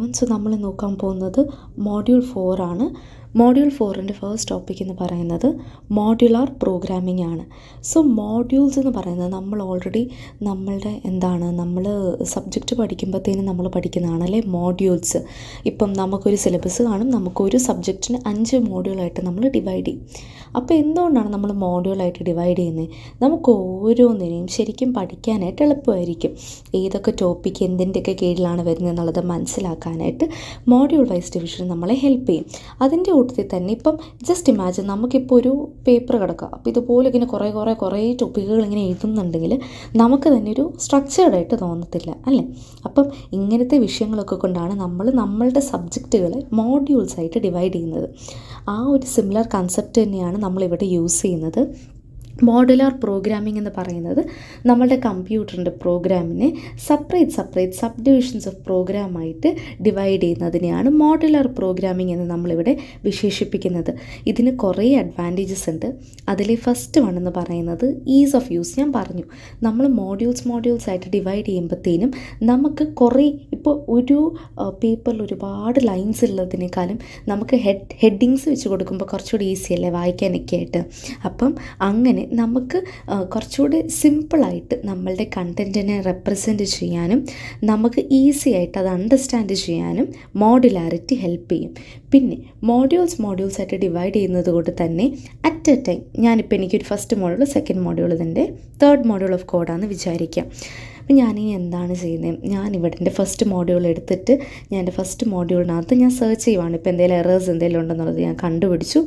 means നമ്മൾ നോക്കാൻ പോകുന്നത് മോഡ്യൂൾ ഫോർ ആണ് മോഡ്യൂൾ ഫോറിൻ്റെ ഫസ്റ്റ് ടോപ്പിക് എന്ന് പറയുന്നത് മോഡ്യുലാർ പ്രോഗ്രാമിംഗ് ആണ് സോ മോഡ്യൂൾസ് എന്ന് പറയുന്നത് നമ്മൾ ഓൾറെഡി നമ്മളുടെ എന്താണ് നമ്മൾ സബ്ജക്റ്റ് പഠിക്കുമ്പോഴത്തേനും നമ്മൾ പഠിക്കുന്നതാണ് അല്ലേ മോഡ്യൂൾസ് ഇപ്പം നമുക്കൊരു സിലബസ് കാണും നമുക്കൊരു സബ്ജക്റ്റിന് അഞ്ച് മോഡ്യൂളായിട്ട് നമ്മൾ ഡിവൈഡ് ചെയ്യും അപ്പോൾ എന്തുകൊണ്ടാണ് നമ്മൾ മോഡ്യൂളായിട്ട് ഡിവൈഡ് ചെയ്യുന്നത് നമുക്ക് ഓരോന്നിനെയും ശരിക്കും പഠിക്കാനായിട്ട് എളുപ്പമായിരിക്കും ഏതൊക്കെ ടോപ്പിക്ക് എന്തിൻ്റെയൊക്കെ കീഴിലാണ് വരുന്നത് എന്നുള്ളത് മനസ്സിലാക്കാനായിട്ട് മോഡ്യൂൾ വൈസ് ഡിവിഷൻ നമ്മളെ ഹെൽപ്പ് ചെയ്യും അതിൻ്റെ കൂട്ടത്തിൽ തന്നെ ഇപ്പം ജസ്റ്റ് ഇമാജിൻ നമുക്കിപ്പോൾ ഒരു പേപ്പർ കിടക്കുക അപ്പോൾ ഇതുപോലെ ഇങ്ങനെ കുറേ കുറേ കുറേ ടോപ്പിക്കുകൾ ഇങ്ങനെ എഴുതുന്നുണ്ടെങ്കിൽ നമുക്ക് തന്നെ ഒരു സ്ട്രക്ചേർഡായിട്ട് തോന്നത്തില്ല അല്ലേ അപ്പം ഇങ്ങനത്തെ വിഷയങ്ങളൊക്കെ കൊണ്ടാണ് നമ്മൾ നമ്മളുടെ സബ്ജക്റ്റുകളെ മോഡ്യൂൾസായിട്ട് ഡിവൈഡ് ചെയ്യുന്നത് ആ ഒരു സിമിലർ കൺസെപ്റ്റ് തന്നെയാണ് നമ്മളിവിടെ യൂസ് ചെയ്യുന്നത് മോഡുലാർ പ്രോഗ്രാമിംഗ് എന്ന് പറയുന്നത് നമ്മളുടെ കമ്പ്യൂട്ടറിൻ്റെ പ്രോഗ്രാമിനെ separate separate sub divisions of പ്രോഗ്രാമായിട്ട് ഡിവൈഡ് ചെയ്യുന്നതിനെയാണ് മോഡുലാർ പ്രോഗ്രാമിംഗ് എന്ന് നമ്മളിവിടെ വിശേഷിപ്പിക്കുന്നത് ഇതിന് കുറേ അഡ്വാൻറ്റേജസ് ഉണ്ട് അതിലെ ഫസ്റ്റ് വൺ എന്ന് പറയുന്നത് ഈസ് ഓഫ് യൂസ് ഞാൻ പറഞ്ഞു നമ്മൾ മോഡ്യൂൾസ് മോഡ്യൂൾസ് ആയിട്ട് ഡിവൈഡ് ചെയ്യുമ്പോഴത്തേനും നമുക്ക് കുറേ ഇപ്പോൾ ഒരു പേപ്പറിൽ ഒരുപാട് ലൈൻസ് ഉള്ളതിനേക്കാളും നമുക്ക് ഹെഡ് ഹെഡിങ്സ് വെച്ച് കൊടുക്കുമ്പോൾ കുറച്ചുകൂടി ഈസി അല്ലേ വായിക്കാനൊക്കെ ആയിട്ട് അപ്പം അങ്ങനെ നമുക്ക് കുറച്ചുകൂടി സിമ്പിളായിട്ട് നമ്മളുടെ കണ്ടൻറ്റിനെ റെപ്രസെൻറ്റ് ചെയ്യാനും നമുക്ക് ഈസി ആയിട്ട് അത് അണ്ടർസ്റ്റാൻഡ് ചെയ്യാനും മോഡുലാരിറ്റി ഹെൽപ്പ് ചെയ്യും പിന്നെ മോഡ്യൂൾസ് മോഡ്യൂൾസ് ആയിട്ട് ഡിവൈഡ് ചെയ്യുന്നത് കൊണ്ട് തന്നെ അറ്റ് എ ടൈം ഞാനിപ്പോൾ എനിക്കൊരു ഫസ്റ്റ് മോഡ്യൂൾ സെക്കൻഡ് മോഡ്യൂൾ ഇതിൻ്റെ തേർഡ് മോഡ്യൂൾ ഓഫ് കോഡാണെന്ന് വിചാരിക്കാം ഞാനിനി എന്താണ് ചെയ്യുന്നത് ഞാൻ ഇവിടെ എൻ്റെ ഫസ്റ്റ് മോഡ്യൂൾ എടുത്തിട്ട് ഞാൻ എൻ്റെ ഫസ്റ്റ് മോഡ്യൂളിനകത്ത് ഞാൻ സെർച്ച് ചെയ്യുവാണ് ഇപ്പോൾ എന്തെങ്കിലും എറേഴ്സ് എന്തെങ്കിലും ഉണ്ടെന്നുള്ളത് ഞാൻ കണ്ടുപിടിച്ചു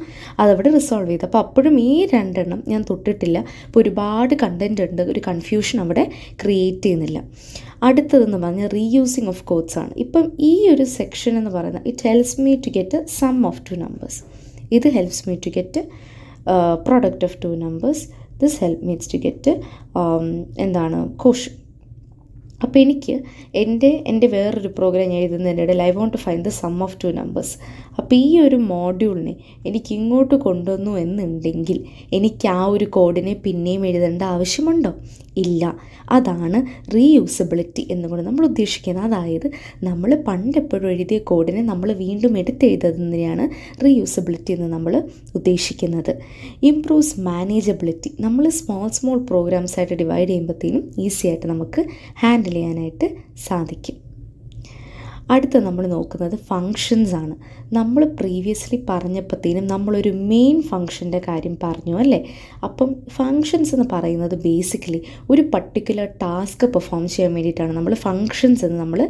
അതവിടെ റിസോൾവ് ചെയ്തു അപ്പോൾ അപ്പോഴും ഈ രണ്ടെണ്ണം ഞാൻ തൊട്ടിട്ടില്ല അപ്പോൾ ഒരുപാട് കണ്ടൻറ് ഉണ്ട് ഒരു കൺഫ്യൂഷൻ അവിടെ ക്രിയേറ്റ് ചെയ്യുന്നില്ല അടുത്തതെന്ന് പറഞ്ഞാൽ റീയൂസിങ് ഓഫ് കോഡ്സ് ആണ് ഇപ്പം ഈ ഒരു സെക്ഷൻ എന്ന് പറയുന്നത് it helps me to get sum of two numbers ഇത് helps me to get product of two numbers this help means to get എന്താണ് കോഷൻ അപ്പോൾ എനിക്ക് എൻ്റെ എൻ്റെ വേറൊരു പ്രോഗ്രാം ഞാൻ എഴുതുന്നതിനിടയിൽ I want to find the sum of two numbers അപ്പോൾ ഈ ഒരു മോഡ്യൂളിനെ എനിക്ക് ഇങ്ങോട്ട് കൊണ്ടുവന്നു എന്നുണ്ടെങ്കിൽ എനിക്ക് ആ ഒരു കോഡിനെ പിന്നെയും എഴുതേണ്ട ആവശ്യമുണ്ടോ ഇല്ല അതാണ് റീയൂസബിലിറ്റി എന്നുകൊണ്ട് നമ്മൾ ഉദ്ദേശിക്കുന്നത് അതായത് നമ്മൾ പണ്ടെപ്പോഴും എഴുതിയ കോഡിനെ നമ്മൾ വീണ്ടും എടുത്തെഴുതുന്നതിനെയാണ് റീയൂസബിലിറ്റി എന്ന് നമ്മൾ ഉദ്ദേശിക്കുന്നത് ഇംപ്രൂവ്സ് മാനേജബിലിറ്റി നമ്മൾ സ്മോൾ സ്മോൾ പ്രോഗ്രാംസ് ആയിട്ട് ഡിവൈഡ് ചെയ്യുമ്പോഴത്തേനും ഈസി ആയിട്ട് നമുക്ക് ഹാൻഡ് ഹാൻഡിൽ ചെയ്യാനായിട്ട് സാധിക്കും അടുത്ത നമ്മൾ നോക്കുന്നത് ഫങ്ഷൻസ് ആണ് നമ്മൾ പ്രീവിയസ്ലി പറഞ്ഞപ്പോഴത്തേനും നമ്മളൊരു മെയിൻ ഫങ്ഷൻ്റെ കാര്യം പറഞ്ഞു അല്ലേ അപ്പം ഫങ്ഷൻസ് എന്ന് പറയുന്നത് ബേസിക്കലി ഒരു പർട്ടിക്കുലർ ടാസ്ക് പെർഫോം ചെയ്യാൻ വേണ്ടിയിട്ടാണ് നമ്മൾ ഫങ്ഷൻസ് എന്ന് നമ്മൾ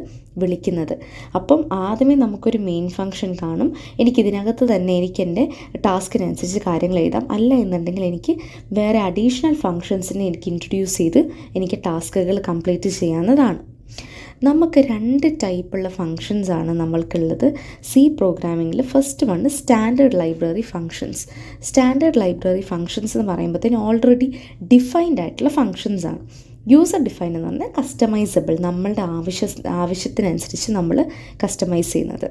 വിളിക്കുന്നത് അപ്പം ആദ്യമേ നമുക്കൊരു മെയിൻ ഫങ്ഷൻ കാണും എനിക്കിതിനകത്ത് തന്നെ എനിക്ക് എൻ്റെ ടാസ്കിനനുസരിച്ച് കാര്യങ്ങൾ എഴുതാം അല്ല എന്നുണ്ടെങ്കിൽ എനിക്ക് വേറെ അഡീഷണൽ ഫങ്ഷൻസിനെ എനിക്ക് ഇൻട്രൊഡ്യൂസ് ചെയ്ത് എനിക്ക് ടാസ്കുകൾ കംപ്ലീറ്റ് ചെയ്യാവുന്നതാണ് നമുക്ക് രണ്ട് ടൈപ്പുള്ള ആണ് നമ്മൾക്കുള്ളത് സി പ്രോഗ്രാമിങ്ങിൽ first one standard library functions standard library functions എന്ന് പറയുമ്പോഴത്തേന് ഓൾറെഡി ഡിഫൈൻഡ് ആയിട്ടുള്ള ആണ് യൂസർ ഡിഫൈൻ എന്ന് പറഞ്ഞാൽ കസ്റ്റമൈസബിൾ നമ്മളുടെ ആവശ്യ ആവശ്യത്തിനനുസരിച്ച് നമ്മൾ കസ്റ്റമൈസ് ചെയ്യുന്നത്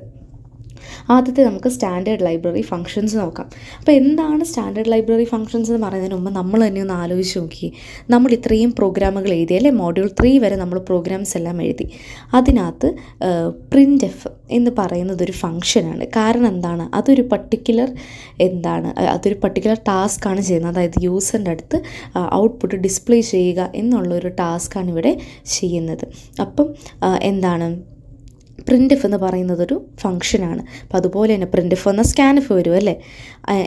ആദ്യത്തെ നമുക്ക് സ്റ്റാൻഡേർഡ് ലൈബ്രറി ഫംഗ്ഷൻസ് നോക്കാം അപ്പോൾ എന്താണ് സ്റ്റാൻഡേർഡ് ലൈബ്രറി ഫംഗ്ഷൻസ് എന്ന് പറയുന്നതിന് മുമ്പ് നമ്മൾ തന്നെ ഒന്ന് ആലോചിച്ച് നോക്കി നമ്മൾ ഇത്രയും പ്രോഗ്രാമുകൾ എഴുതി അല്ലേ മോഡ്യൂൾ ത്രീ വരെ നമ്മൾ പ്രോഗ്രാംസ് എല്ലാം എഴുതി അതിനകത്ത് പ്രിൻ്റ് എഫ് എന്ന് പറയുന്നത് ഒരു ഫംഗ്ഷനാണ് കാരണം എന്താണ് അതൊരു പർട്ടിക്കുലർ എന്താണ് അതൊരു പർട്ടിക്കുലർ ടാസ്ക്കാണ് ചെയ്യുന്നത് അതായത് യൂസറിൻ്റെ അടുത്ത് ഔട്ട്പുട്ട് ഡിസ്പ്ലേ ചെയ്യുക എന്നുള്ളൊരു ടാസ്ക്കാണ് ഇവിടെ ചെയ്യുന്നത് അപ്പം എന്താണ് പ്രിൻ്റ് എഫ് എന്ന് പറയുന്നത് ഒരു ഫംഗ്ഷനാണ് അപ്പോൾ അതുപോലെ തന്നെ പ്രിൻ്റ് എഫ് എന്ന സ്കാൻ എഫ് വരും അല്ലേ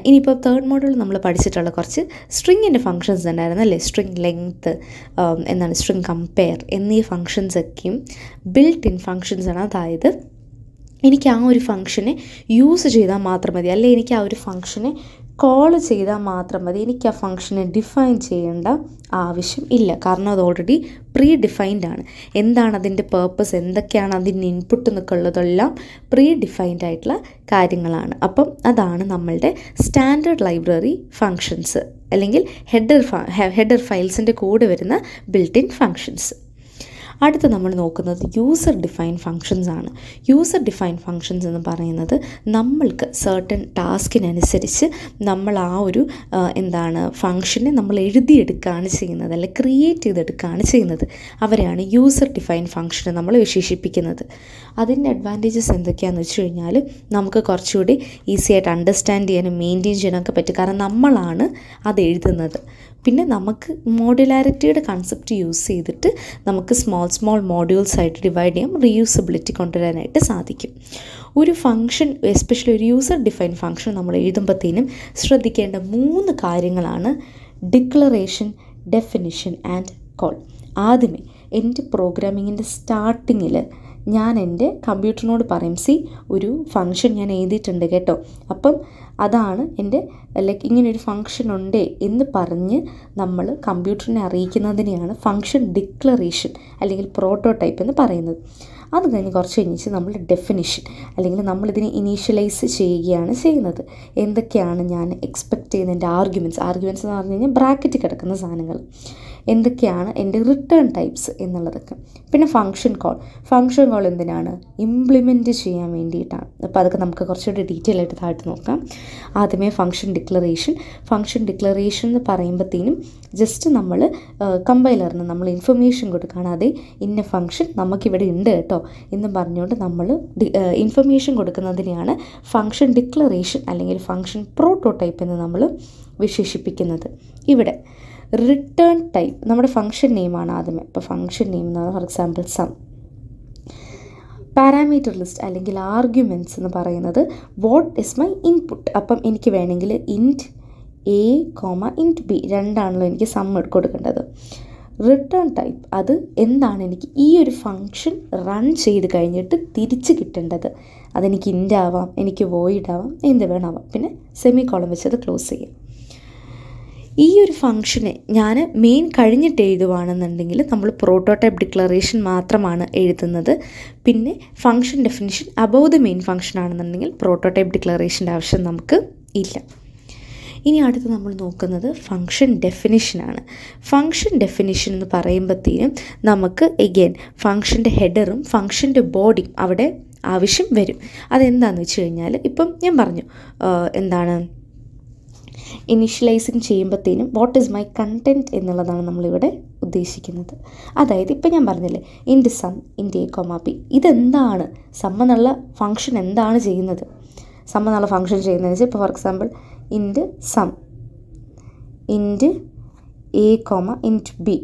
ഇനിയിപ്പോൾ തേർഡ് മോഡൽ നമ്മൾ പഠിച്ചിട്ടുള്ള കുറച്ച് സ്ട്രിങ്ങിൻ്റെ ഫംഗ്ഷൻസ് ഉണ്ടായിരുന്നു അല്ലേ സ്ട്രിങ് ലെങ്ത്ത് എന്താണ് സ്ട്രിങ് കമ്പയർ എന്നീ ഫംഗ്ഷൻസൊക്കെയും ബിൽട്ട് ഇൻ ഫംഗ്ഷൻസാണ് അതായത് എനിക്ക് ആ ഒരു ഫംഗ്ഷനെ യൂസ് ചെയ്താൽ മാത്രം മതി അല്ലെങ്കിൽ എനിക്ക് ആ ഒരു ഫംഗ്ഷനെ കോൾ ചെയ്താൽ മാത്രം മതി എനിക്ക് ആ ഫംഗ്ഷനെ ഡിഫൈൻ ചെയ്യേണ്ട ആവശ്യം ഇല്ല കാരണം അത് ഓൾറെഡി പ്രീ ഡിഫൈൻഡ് ആണ് എന്താണ് അതിൻ്റെ പേർപ്പസ് എന്തൊക്കെയാണ് അതിൻ്റെ ഇൻപുട്ട് എന്നൊക്കെ ഉള്ളതെല്ലാം പ്രീ ഡിഫൈൻഡ് ആയിട്ടുള്ള കാര്യങ്ങളാണ് അപ്പം അതാണ് നമ്മളുടെ സ്റ്റാൻഡേർഡ് ലൈബ്രറി ഫങ്ഷൻസ് അല്ലെങ്കിൽ ഹെഡർ ഹെഡർ ഫയൽസിൻ്റെ കൂടെ വരുന്ന ബിൽറ്റ് ഇൻ ഫങ്ഷൻസ് അടുത്ത് നമ്മൾ നോക്കുന്നത് യൂസർ ഡിഫൈൻ ഫങ്ഷൻസ് ആണ് യൂസർ ഡിഫൈൻ ഫങ്ഷൻസ് എന്ന് പറയുന്നത് നമ്മൾക്ക് സെർട്ടൺ ടാസ്കിനനുസരിച്ച് നമ്മൾ ആ ഒരു എന്താണ് ഫങ്ഷനെ നമ്മൾ എഴുതിയെടുക്കുകയാണ് ചെയ്യുന്നത് അല്ലെ ക്രിയേറ്റ് ചെയ്തെടുക്കുകയാണ് ചെയ്യുന്നത് അവരെയാണ് യൂസർ ഡിഫൈൻ ഫങ്ഷനെ നമ്മൾ വിശേഷിപ്പിക്കുന്നത് അതിൻ്റെ അഡ്വാൻറ്റേജസ് എന്തൊക്കെയാണെന്ന് വെച്ച് കഴിഞ്ഞാൽ നമുക്ക് കുറച്ചുകൂടി ഈസി ആയിട്ട് അണ്ടർസ്റ്റാൻഡ് ചെയ്യാനും മെയിൻറ്റെയിൻ ചെയ്യാനൊക്കെ പറ്റും കാരണം നമ്മളാണ് അത് എഴുതുന്നത് പിന്നെ നമുക്ക് മോഡുലാരിറ്റിയുടെ കൺസെപ്റ്റ് യൂസ് ചെയ്തിട്ട് നമുക്ക് സ്മോൾ സ്മോൾ മോഡ്യൂൾസ് ആയിട്ട് ഡിവൈഡ് ചെയ്യാം റീയൂസബിലിറ്റി കൊണ്ടുവരാനായിട്ട് സാധിക്കും ഒരു ഫംഗ്ഷൻ എസ്പെഷ്യലി ഒരു യൂസർ ഡിഫൈൻ ഫംഗ്ഷൻ നമ്മൾ എഴുതുമ്പോഴത്തേനും ശ്രദ്ധിക്കേണ്ട മൂന്ന് കാര്യങ്ങളാണ് ഡിക്ലറേഷൻ ഡെഫിനിഷൻ ആൻഡ് കോൾ ആദ്യമേ എൻ്റെ പ്രോഗ്രാമിങ്ങിൻ്റെ സ്റ്റാർട്ടിങ്ങിൽ ഞാൻ എൻ്റെ കമ്പ്യൂട്ടറിനോട് പറയും സി ഒരു ഫങ്ഷൻ ഞാൻ എഴുതിയിട്ടുണ്ട് കേട്ടോ അപ്പം അതാണ് എൻ്റെ ലൈക്ക് ഇങ്ങനൊരു ഫങ്ഷൻ ഉണ്ടേ എന്ന് പറഞ്ഞ് നമ്മൾ കമ്പ്യൂട്ടറിനെ അറിയിക്കുന്നതിനെയാണ് ഫങ്ഷൻ ഡിക്ലറേഷൻ അല്ലെങ്കിൽ പ്രോട്ടോടൈപ്പ് എന്ന് പറയുന്നത് അത് കഴിഞ്ഞ് കുറച്ച് കഴിഞ്ഞിട്ട് നമ്മൾ ഡെഫിനിഷൻ അല്ലെങ്കിൽ നമ്മളിതിനെ ഇനീഷ്യലൈസ് ചെയ്യുകയാണ് ചെയ്യുന്നത് എന്തൊക്കെയാണ് ഞാൻ എക്സ്പെക്റ്റ് ചെയ്യുന്ന ആർഗ്യുമെൻറ്റ്സ് ആർഗ്യുമെൻറ്റ്സ് എന്ന് പറഞ്ഞു കഴിഞ്ഞാൽ ബ്രാക്കറ്റ് കിടക്കുന്ന സാധനങ്ങൾ എന്തൊക്കെയാണ് എൻ്റെ റിട്ടേൺ ടൈപ്സ് എന്നുള്ളതൊക്കെ പിന്നെ ഫങ്ഷൻ കോൾ ഫങ്ഷൻ കോൾ എന്തിനാണ് ഇംപ്ലിമെൻറ്റ് ചെയ്യാൻ വേണ്ടിയിട്ടാണ് അപ്പോൾ അതൊക്കെ നമുക്ക് കുറച്ചുകൂടി ഡീറ്റെയിൽ ആയിട്ട് താഴ്ത്തി നോക്കാം ആദ്യമേ ഫങ്ഷൻ ഡിക്ലറേഷൻ ഫങ്ഷൻ ഡിക്ലറേഷൻ എന്ന് പറയുമ്പോഴത്തേനും ജസ്റ്റ് നമ്മൾ കമ്പൈലറിന് നമ്മൾ ഇൻഫർമേഷൻ കൊടുക്കുകയാണ് അതെ ഇന്ന ഫങ്ഷൻ നമുക്കിവിടെ ഉണ്ട് കേട്ടോ എന്ന് പറഞ്ഞുകൊണ്ട് നമ്മൾ ഇൻഫർമേഷൻ കൊടുക്കുന്നതിനെയാണ് ഫങ്ഷൻ ഡിക്ലറേഷൻ അല്ലെങ്കിൽ ഫങ്ഷൻ പ്രോട്ടോടൈപ്പ് എന്ന് നമ്മൾ വിശേഷിപ്പിക്കുന്നത് ഇവിടെ റിട്ടേൺ ടൈപ്പ് നമ്മുടെ ഫംഗ്ഷൻ നെയിമാണ് ആദ്യമേ ഇപ്പോൾ ഫംഗ്ഷൻ നെയിം എന്നാണ് for example sum parameter list അല്ലെങ്കിൽ ആർഗ്യുമെൻറ്റ്സ് എന്ന് പറയുന്നത് വാട്ട് ഇസ് മൈ ഇൻപുട്ട് അപ്പം എനിക്ക് വേണമെങ്കിൽ int a comma int b രണ്ടാണല്ലോ എനിക്ക് സം കൊടുക്കേണ്ടത് റിട്ടേൺ ടൈപ്പ് അത് എന്താണ് എനിക്ക് ഈ ഒരു ഫങ്ഷൻ റൺ ചെയ്ത് കഴിഞ്ഞിട്ട് തിരിച്ച് കിട്ടേണ്ടത് അതെനിക്ക് ഇൻ്റ് ആവാം എനിക്ക് വോയിഡ് ആവാം എന്ത് വേണമാവാം പിന്നെ സെമി കോളം വെച്ച് അത് ക്ലോസ് ചെയ്യാം ഈ ഒരു ഫങ്ഷന് ഞാൻ മെയിൻ കഴിഞ്ഞിട്ട് എഴുതുവാണെന്നുണ്ടെങ്കിൽ നമ്മൾ പ്രോട്ടോടൈപ്പ് ഡിക്ലറേഷൻ മാത്രമാണ് എഴുതുന്നത് പിന്നെ function definition above the main function ആണെന്നുണ്ടെങ്കിൽ പ്രോട്ടോടൈപ്പ് ഡിക്ലറേഷൻ്റെ ആവശ്യം നമുക്ക് ഇല്ല ഇനി അടുത്ത് നമ്മൾ നോക്കുന്നത് ഫംഗ്ഷൻ ഡെഫിനിഷനാണ് ഫംഗ്ഷൻ ഡെഫിനിഷൻ എന്ന് പറയുമ്പോഴത്തേനും നമുക്ക് എഗെയിൻ ഫംഗ്ഷൻ്റെ ഹെഡറും ഫംഗ്ഷൻ്റെ ബോഡിയും അവിടെ ആവശ്യം വരും അതെന്താണെന്ന് വെച്ച് കഴിഞ്ഞാൽ ഇപ്പം ഞാൻ പറഞ്ഞു എന്താണ് ഇനിഷ്യലൈസിങ് ചെയ്യുമ്പോഴത്തേനും വാട്ട് ഈസ് മൈ കണ്ടൻറ്റ് എന്നുള്ളതാണ് നമ്മളിവിടെ ഉദ്ദേശിക്കുന്നത് അതായത് ഇപ്പം ഞാൻ പറഞ്ഞില്ലേ ഇൻഡ് സം ഇൻഡ്യ കൊമാപ്പി ഇതെന്താണ് സം എന്നുള്ള ഫങ്ഷൻ എന്താണ് ചെയ്യുന്നത് സം എന്നുള്ള ഫങ്ഷൻ ചെയ്യുന്നതെന്ന് വെച്ചാൽ ഇപ്പോൾ for example int sum int a comma int b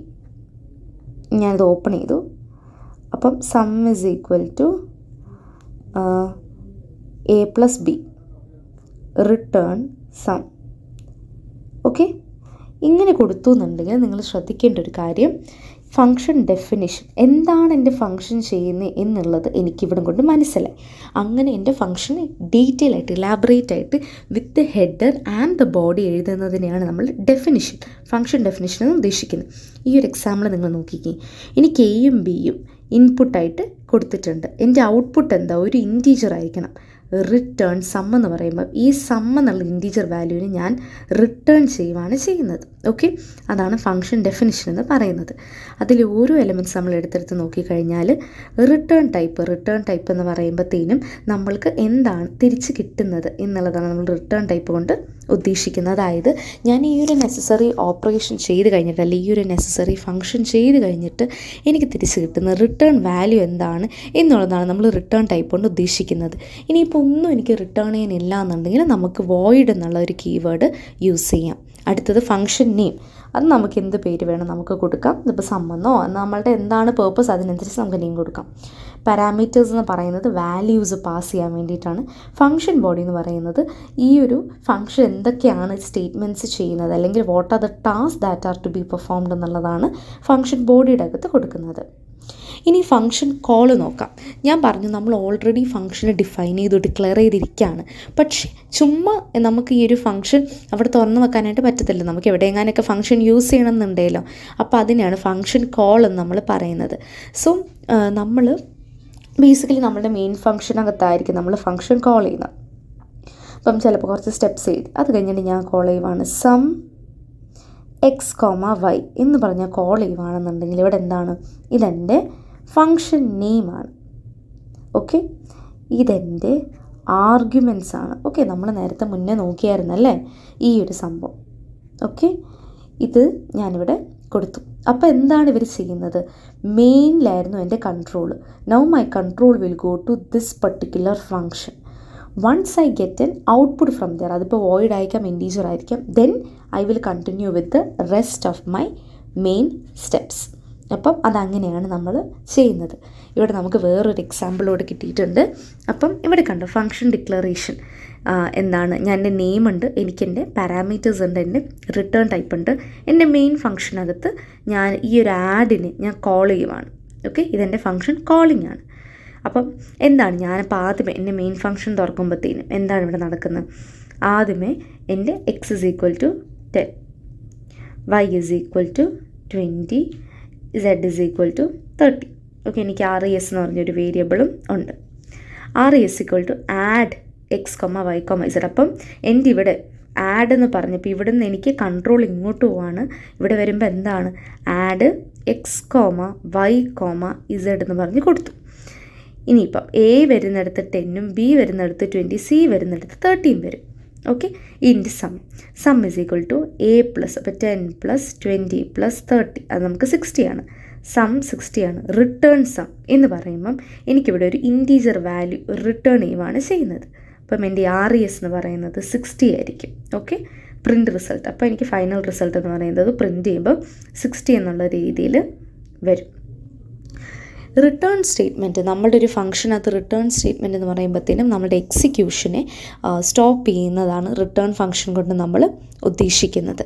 ഞാനത് ഓപ്പൺ ചെയ്തു അപ്പം sum is equal to a plus b return sum okay ഇങ്ങനെ കൊടുത്തു എന്നുണ്ടെങ്കിൽ നിങ്ങൾ ശ്രദ്ധിക്കേണ്ട ഒരു കാര്യം ഫങ്ഷൻ ഡെഫിനിഷൻ എന്താണ് എൻ്റെ ഫങ്ഷൻ ചെയ്യുന്നത് എന്നുള്ളത് എനിക്കിവിടെ കൊണ്ട് മനസ്സിലായി അങ്ങനെ എൻ്റെ ഫങ്ഷൻ ഡീറ്റെയിൽ ആയിട്ട് ഇലാബറേറ്റ് ആയിട്ട് with the header and the body എഴുതുന്നതിനെയാണ് നമ്മൾ ഡെഫിനിഷൻ ഫങ്ഷൻ ഡെഫിനിഷൻ എന്ന് ഉദ്ദേശിക്കുന്നത് ഈ ഒരു എക്സാമ്പിൾ നിങ്ങൾ നോക്കിക്കേ എനിക്ക് എയും ബിയും ഇൻപുട്ടായിട്ട് കൊടുത്തിട്ടുണ്ട് എൻ്റെ ഔട്ട്പുട്ട് എന്താ ഒരു ഇൻറ്റീജർ ആയിരിക്കണം റിട്ടേൺ സം എന്ന് പറയുമ്പോൾ ഈ സം എന്നുള്ള ഇൻറ്റീജർ വാല്യൂവിന് ഞാൻ റിട്ടേൺ ചെയ്യുവാണ് ചെയ്യുന്നത് ഓക്കെ അതാണ് ഫംഗ്ഷൻ ഡെഫിനിഷൻ എന്ന് പറയുന്നത് അതിൽ ഓരോ എലമെൻറ്റ്സ് നമ്മൾ എടുത്തെടുത്ത് നോക്കിക്കഴിഞ്ഞാൽ റിട്ടേൺ ടൈപ്പ് റിട്ടേൺ ടൈപ്പ് എന്ന് പറയുമ്പോഴത്തേനും നമ്മൾക്ക് എന്താണ് തിരിച്ച് കിട്ടുന്നത് എന്നുള്ളതാണ് നമ്മൾ റിട്ടേൺ ടൈപ്പ് കൊണ്ട് ഉദ്ദേശിക്കുന്നത് അതായത് ഞാൻ ഈ ഒരു നെസസറി ഓപ്പറേഷൻ ചെയ്ത് കഴിഞ്ഞിട്ട് അല്ലെങ്കിൽ ഈ ഒരു നെസസറി ഫംഗ്ഷൻ ചെയ്ത് കഴിഞ്ഞിട്ട് എനിക്ക് തിരിച്ച് കിട്ടുന്ന റിട്ടേൺ വാല്യൂ എന്താണ് എന്നുള്ളതാണ് നമ്മൾ റിട്ടേൺ ടൈപ്പ് കൊണ്ട് ഉദ്ദേശിക്കുന്നത് ഇനിയിപ്പോൾ ഇതൊന്നും എനിക്ക് റിട്ടേൺ ചെയ്യാനില്ല എന്നുണ്ടെങ്കിൽ നമുക്ക് വോയിഡ് എന്നുള്ള ഒരു കീവേഡ് യൂസ് ചെയ്യാം അടുത്തത് ഫംഗ്ഷൻ നെയിം അത് നമുക്ക് എന്ത് പേര് വേണം നമുക്ക് കൊടുക്കാം ഇതിപ്പോൾ സമ്മന്നോ നമ്മളുടെ എന്താണ് പേർപ്പസ് അതിനനുസരിച്ച് നമുക്ക് നെയിം കൊടുക്കാം പാരാമീറ്റേഴ്സ് എന്ന് പറയുന്നത് വാല്യൂസ് പാസ് ചെയ്യാൻ വേണ്ടിയിട്ടാണ് ഫംഗ്ഷൻ ബോഡി എന്ന് പറയുന്നത് ഈ ഒരു ഫംഗ്ഷൻ എന്തൊക്കെയാണ് സ്റ്റേറ്റ്മെൻറ്റ്സ് ചെയ്യുന്നത് അല്ലെങ്കിൽ what are the task that are to be performed എന്നുള്ളതാണ് ഫംഗ്ഷൻ ബോഡിയുടെ അകത്ത് കൊടുക്കുന്നത് ഇനി ഫംഗ്ഷൻ കോൾ നോക്കാം ഞാൻ പറഞ്ഞു നമ്മൾ ഓൾറെഡി ഫംഗ്ഷനെ ഡിഫൈൻ ചെയ്തു ഡിക്ലെയർ ചെയ്തിരിക്കുകയാണ് പക്ഷേ ചുമ്മാ നമുക്ക് ഈ ഒരു ഫംഗ്ഷൻ അവിടെ തുറന്നു വെക്കാനായിട്ട് പറ്റത്തില്ല നമുക്ക് എവിടെയെങ്ങാനൊക്കെ ഫംഗ്ഷൻ യൂസ് ചെയ്യണമെന്നുണ്ടല്ലോ അപ്പോൾ അതിനെയാണ് ഫംഗ്ഷൻ കോൾ എന്ന് നമ്മൾ പറയുന്നത് സോ നമ്മൾ ബേസിക്കലി നമ്മുടെ മെയിൻ ഫംഗ്ഷനകത്തായിരിക്കും നമ്മൾ ഫംഗ്ഷൻ കോൾ ചെയ്യുന്നത് അപ്പം ചിലപ്പോൾ കുറച്ച് സ്റ്റെപ്സ് ചെയ്ത് അത് കഴിഞ്ഞിട്ട് ഞാൻ കോൾ ചെയ്യുവാണ് സം എക്സ് കോമ വൈ എന്ന് പറഞ്ഞ കോൾ ചെയ്യുവാണെന്നുണ്ടെങ്കിൽ ഇവിടെ എന്താണ് ഇതെൻ്റെ ഫങ്ഷൻ നെയിമാണ് ഓക്കെ ഇതെൻ്റെ ആർഗ്യുമെൻസ് ആണ് ഓക്കെ നമ്മൾ നേരത്തെ മുന്നേ നോക്കിയായിരുന്നു അല്ലേ ഈ ഒരു സംഭവം ഓക്കെ ഇത് ഞാനിവിടെ കൊടുത്തു അപ്പോൾ എന്താണ് ഇവർ ചെയ്യുന്നത് മെയിനിലായിരുന്നു എൻ്റെ control now my control will go to this particular function once I get an output from there അതിപ്പോൾ വോയിഡ് ആയിരിക്കാം ഇൻഡീജർ ആയിരിക്കാം then I will continue with the rest of my main steps അപ്പം അതങ്ങനെയാണ് നമ്മൾ ചെയ്യുന്നത് ഇവിടെ നമുക്ക് വേറൊരു എക്സാമ്പിളോട് കിട്ടിയിട്ടുണ്ട് അപ്പം ഇവിടെ കണ്ടു ഫങ്ഷൻ ഡിക്ലറേഷൻ എന്താണ് ഞാൻ എൻ്റെ നെയിം ഉണ്ട് എനിക്കെൻ്റെ പാരാമീറ്റേഴ്സ് ഉണ്ട് എൻ്റെ റിട്ടേൺ ടൈപ്പ് ഉണ്ട് എൻ്റെ മെയിൻ ഫങ്ഷനകത്ത് ഞാൻ ഈ ഒരു ആഡിന് ഞാൻ കോൾ ചെയ്യുവാണ് ഓക്കെ ഇതെൻ്റെ ഫങ്ഷൻ കോളിംഗ് ആണ് അപ്പം എന്താണ് ഞാനിപ്പോൾ ആദ്യമേ എൻ്റെ മെയിൻ ഫംഗ്ഷൻ തുറക്കുമ്പോഴത്തേനും എന്താണ് ഇവിടെ നടക്കുന്നത് ആദ്യമേ എൻ്റെ x is equal to ten y is equal to twenty z is equal to thirty okay എനിക്ക് ആർ ഇ എസ് എന്ന് പറഞ്ഞൊരു വേരിയബിളും ഉണ്ട് R E S equal to add x comma y comma z അപ്പം എൻ്റെ ഇവിടെ ആഡ് എന്ന് പറഞ്ഞപ്പോൾ ഇവിടെ നിന്ന് എനിക്ക് കൺട്രോൾ ഇങ്ങോട്ട് പോവാണ് ഇവിടെ വരുമ്പോൾ എന്താണ് add x comma y comma z എന്ന് പറഞ്ഞ് കൊടുത്തു ഇനിയിപ്പം എ വരുന്നിടത്ത് ടെന്നും ബി വരുന്നിടത്ത് ട്വൻറ്റി സി വരുന്നിടത്ത് തേർട്ടീൻ വരും okay int sum sum is equal to a plus അപ്പോൾ ten plus twenty plus thirty അത് നമുക്ക് സിക്സ്റ്റിയാണ് സം സിക്സ്റ്റിയാണ് റിട്ടേൺ സം എന്ന് പറയുമ്പം എനിക്കിവിടെ ഒരു ഇൻറ്റീജർ വാല്യൂ റിട്ടേൺ ചെയ്യുവാണ് ചെയ്യുന്നത് അപ്പം എൻ്റെ ആർ ഇ എസ് എന്ന് പറയുന്നത് സിക്സ്റ്റി ആയിരിക്കും ഓക്കെ പ്രിൻ്റ് റിസൾട്ട് അപ്പോൾ എനിക്ക് ഫൈനൽ റിസൾട്ട് എന്ന് പറയുന്നത് പ്രിൻ്റ് ചെയ്യുമ്പോൾ സിക്സ്റ്റി എന്നുള്ള രീതിയിൽ വരും റിട്ടേൺ സ്റ്റേറ്റ്മെൻറ്റ് നമ്മളുടെ ഒരു ഫംഗ്ഷനകത്ത് റിട്ടേൺ സ്റ്റേറ്റ്മെൻറ്റ് എന്ന് പറയുമ്പോഴത്തേനും നമ്മുടെ എക്സിക്യൂഷനെ സ്റ്റോപ്പ് ചെയ്യുന്നതാണ് റിട്ടേൺ ഫംഗ്ഷൻ കൊണ്ട് നമ്മൾ ഉദ്ദേശിക്കുന്നത്